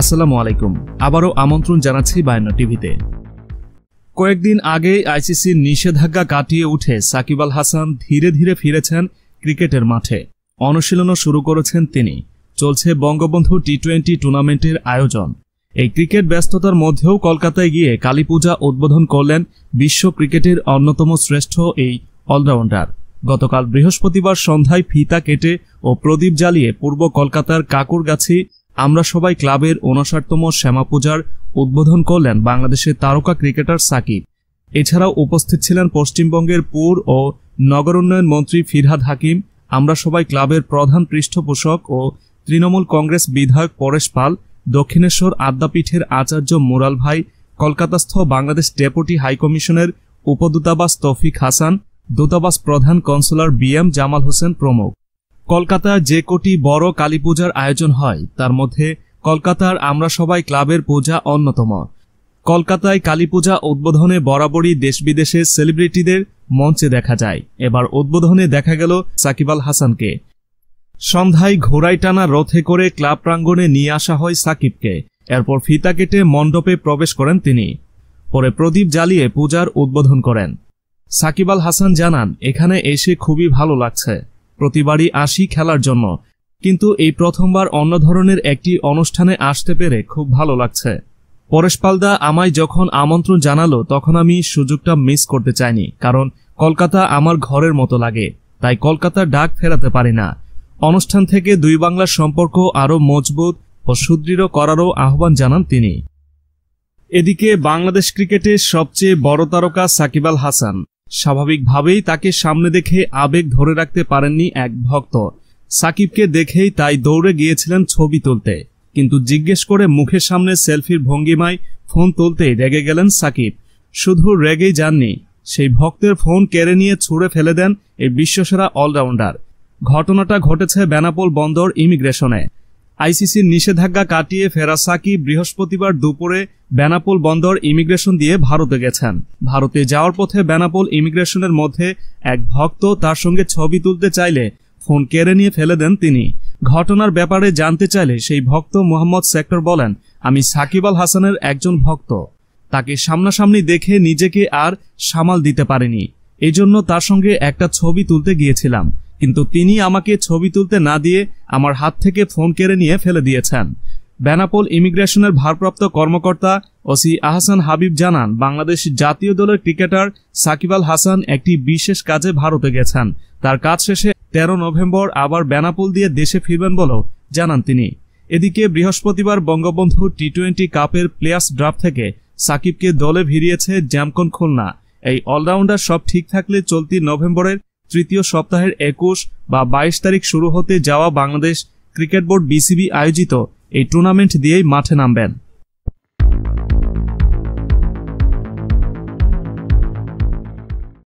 আসসালামু আলাইকুম আবারও আমন্ত্রণ জানাচ্ছি বায়ান্ন টিভিতে কয়েকদিন আগেই আইসিসির নিষেধাজ্ঞা কাটিয়ে উঠে সাকিব আল হাসান ধীরে ধীরে ফিরেছেন ক্রিকেটের মাঠে অনুশীলনও শুরু করেছেন তিনি চলছে বঙ্গবন্ধু টি টোয়েন্টি টুর্নামেন্টের আয়োজন এই ক্রিকেট ব্যস্ততার মধ্যেও কলকাতায় গিয়ে কালীপূজা উদ্বোধন করলেন বিশ্ব ক্রিকেটের অন্যতম শ্রেষ্ঠ এই অলরাউন্ডার গতকাল বৃহস্পতিবার সন্ধ্যায় ফিতা কেটে ও প্রদীপ জ্বালিয়ে পূর্ব কলকাতার কাকুরগাছি আমরা সবাই ক্লাবের উনষাটতম শ্যামাপূজার উদ্বোধন করলেন বাংলাদেশের তারকা ক্রিকেটার সাকিব এছাড়াও উপস্থিত ছিলেন পশ্চিমবঙ্গের পুর ও নগর উন্নয়ন মন্ত্রী ফিরহাদ হাকিম আমরা সবাই ক্লাবের প্রধান পৃষ্ঠপোষক ও তৃণমূল কংগ্রেস বিধায়ক পরেশ পাল দক্ষিণেশ্বর আদ্যাপীঠের আচার্য মুরাল ভাই কলকাতাস্থ বাংলাদেশ ডেপুটি হাইকমিশনের উপদূতাবাস তৌফিক হাসান দূতাবাস প্রধান consular B M Jamal Hossain প্রমুখ কলকাতা যে কোটি বড় কালী পূজার আয়োজন হয় তার মধ্যে কলকাতার আমরা সবাই ক্লাবের পূজা অন্যতম কলকাতায় কালী পূজা উদ্বোধনে বরাবরই দেশ বিদেশের সেলিব্রিটিদের মঞ্চে দেখা যায় এবার উদ্বোধনে দেখা গেল সাকিব আল হাসানকে সন্ধ্যায় ঘোড়াই টানা রথে করে ক্লাব প্রাঙ্গণে নিয়ে আসা হয় সাকিবকে এরপর ফিতা কেটে মণ্ডপে প্রবেশ করেন তিনি পরে প্রদীপ জ্বালিয়ে পূজার উদ্বোধন করেন সাকিব আল হাসান জানান এখানে এসে খুবই ভালো লাগছে প্রতিবারই আসি খেলার জন্য কিন্তু এই প্রথমবার অন্য ধরনের একটি অনুষ্ঠানে আসতে পেরে খুব ভালো লাগছে পরেশ পালদা আমায় যখন আমন্ত্রণ জানালো তখন আমি সুযোগটা মিস করতে চাইনি কারণ কলকাতা আমার ঘরের মতো লাগে তাই কলকাতার ডাক ফেরাতে পারি না অনুষ্ঠান থেকে দুই বাংলার সম্পর্ক আরও মজবুত ও সুদৃঢ় করারও আহ্বান জানান তিনি এদিকে বাংলাদেশ ক্রিকেটের সবচেয়ে বড় তারকা সাকিব আল হাসান স্বাভাবিকভাবেই তাকে সামনে দেখে আবেগ ধরে রাখতে পারেননি এক ভক্ত সাকিবকে দেখেই তাই দৌড়ে গিয়েছিলেন ছবি তুলতে কিন্তু জিজ্ঞেস করে মুখের সামনে সেলফির ভঙ্গিমায় ফোন তুলতেই রেগে গেলেন সাকিব শুধু রেগেই যাননি সেই ভক্তের ফোন কেড়ে নিয়ে ছুঁড়ে ফেলে দেন এই বিশ্বসেরা অলরাউন্ডার ঘটনাটা ঘটেছে বেনাপোল বন্দর ইমিগ্রেশনে আইসিসির নিষেধাজ্ঞা কাটিয়ে ফেরা বৃহস্পতিবার দুপুরে বেনাপোল বন্দর ইমিগ্রেশন দিয়ে ভারতে গেছেন ভারতে যাওয়ার পথে বেনাপোল ইমিগ্রেশনের মধ্যে এক ভক্ত তার সঙ্গে ছবি তুলতে চাইলে ফোন কেড়ে নিয়ে ফেলে দেন তিনি ঘটনার ব্যাপারে জানতে চাইলে সেই ভক্ত মোহাম্মদ সেক্টর বলেন আমি সাকিব আল হাসানের একজন ভক্ত তাকে সামনাসামনি দেখে নিজেকে আর সামাল দিতে পারিনি এজন্য তার সঙ্গে একটা ছবি তুলতে গিয়েছিলাম কিন্তু তিনি আমাকে ছবি তুলতে না দিয়ে আমার হাত থেকে ফোন কেড়ে নিয়ে ফেলে দিয়েছেন বেনাপোল ইমিগ্রেশনের ভারপ্রাপ্ত কর্মকর্তা ওসি আহসান হাবিব জানান বাংলাদেশ জাতীয় দলের ক্রিকেটার সাকিব আল হাসান একটি বিশেষ কাজে ভারতে গেছেন তার কাজ শেষে তেরো নভেম্বর আবার বেনাপোল দিয়ে দেশে ফিরবেন বলেও জানান তিনি এদিকে বৃহস্পতিবার বঙ্গবন্ধু টি টোয়েন্টি কাপের প্লেয়ার্স ড্রাফ থেকে সাকিবকে দলে ভিড়িয়েছে জ্যামকন খুলনা এই অলরাউন্ডার সব ঠিক থাকলে চলতি নভেম্বরের তৃতীয় সপ্তাহের একুশ বা বাইশ তারিখ শুরু হতে যাওয়া বাংলাদেশ ক্রিকেট বোর্ড বিসিবি আয়োজিত এই টুর্নামেন্ট দিয়েই মাঠে নামবেন